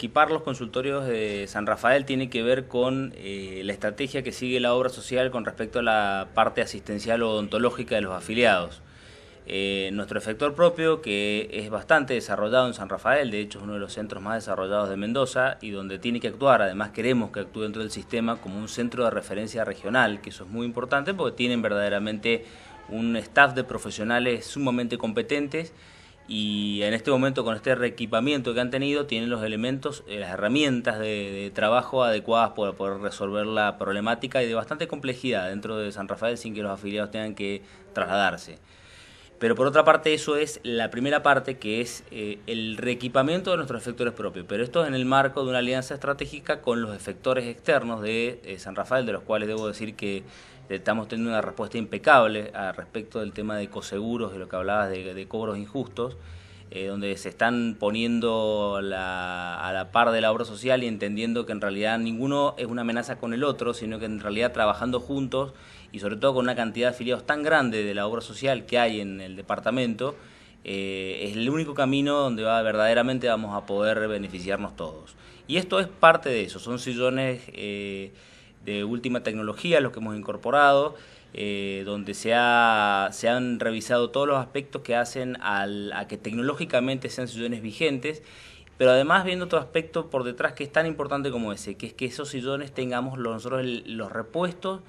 Equipar los consultorios de San Rafael tiene que ver con eh, la estrategia que sigue la obra social con respecto a la parte asistencial odontológica de los afiliados. Eh, nuestro efector propio, que es bastante desarrollado en San Rafael, de hecho es uno de los centros más desarrollados de Mendoza y donde tiene que actuar, además queremos que actúe dentro del sistema como un centro de referencia regional, que eso es muy importante porque tienen verdaderamente un staff de profesionales sumamente competentes y en este momento con este reequipamiento que han tenido tienen los elementos, eh, las herramientas de, de, trabajo adecuadas para poder resolver la problemática y de bastante complejidad dentro de San Rafael sin que los afiliados tengan que trasladarse. Pero por otra parte, eso es la primera parte que es eh, el reequipamiento de nuestros efectores propios. Pero esto es en el marco de una alianza estratégica con los efectores externos de eh, San Rafael, de los cuales debo decir que estamos teniendo una respuesta impecable respecto del tema de coseguros, de lo que hablabas de cobros injustos. Eh, donde se están poniendo a la par de la obra social y entendiendo que en realidad ninguno es una amenaza con el otro, sino que en realidad trabajando juntos y sobre todo con una cantidad de afiliados tan grande de la obra social que hay en el departamento, eh, es el único camino donde va, verdaderamente vamos a poder beneficiarnos todos. Y esto es parte de eso, son sillones eh, de última tecnología los que hemos incorporado. Eh, donde se, se han revisado todos los aspectos que hacen a que tecnológicamente sean sillones vigentes, pero además viendo otro aspecto por detrás que es tan importante como ese, que es que esos sillones tengamos los, nosotros los repuestos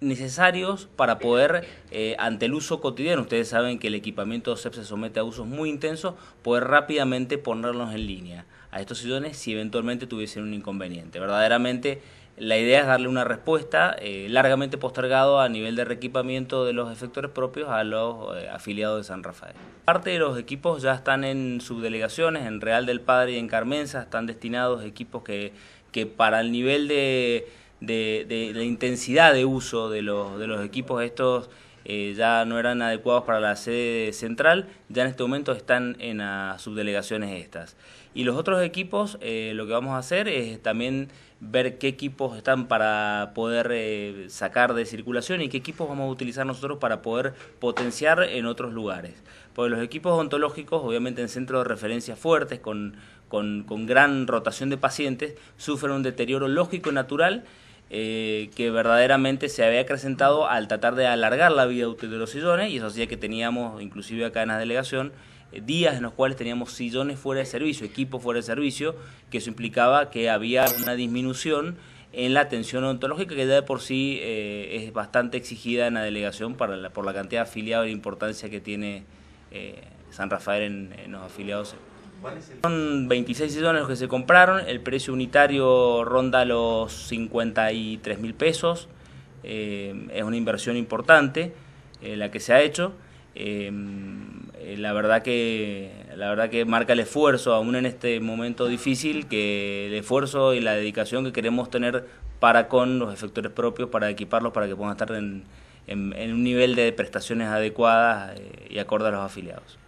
necesarios para poder, eh, ante el uso cotidiano, ustedes saben que el equipamiento CEP se somete a usos muy intensos, poder rápidamente ponerlos en línea a estos sillones si eventualmente tuviesen un inconveniente. Verdaderamente la idea es darle una respuesta eh, largamente postergado a nivel de reequipamiento de los efectores propios a los eh, afiliados de San Rafael. Parte de los equipos ya están en subdelegaciones, en Real del Padre y en Carmenza están destinados equipos que, que para el nivel de, de, intensidad de uso de los, de los equipos estos eh, ya no eran adecuados para la sede central, ya en este momento están en las subdelegaciones estas. Y los otros equipos, eh, lo que vamos a hacer es también ver qué equipos están para poder eh, sacar de circulación y qué equipos vamos a utilizar nosotros para poder potenciar en otros lugares. Porque los equipos ontológicos, obviamente en centros de referencia fuertes, con, con, con gran rotación de pacientes, sufren un deterioro lógico y natural eh, que verdaderamente se había acrecentado al tratar de alargar la vida útil de los sillones y eso hacía que teníamos, inclusive acá en la delegación, eh, días en los cuales teníamos sillones fuera de servicio, equipos fuera de servicio, que eso implicaba que había una disminución en la atención odontológica que ya de por sí eh, es bastante exigida en la delegación para por la cantidad de afiliados y la e importancia que tiene San Rafael en los afiliados. Son 26 sillones los que se compraron, el precio unitario ronda los 53 mil pesos, eh, es una inversión importante eh, la que se ha hecho. Eh, la verdad que la verdad que marca el esfuerzo aún en este momento difícil que el esfuerzo y la dedicación que queremos tener para con los efectores propios para equiparlos para que puedan estar en, en un nivel de prestaciones adecuadas y acorde a los afiliados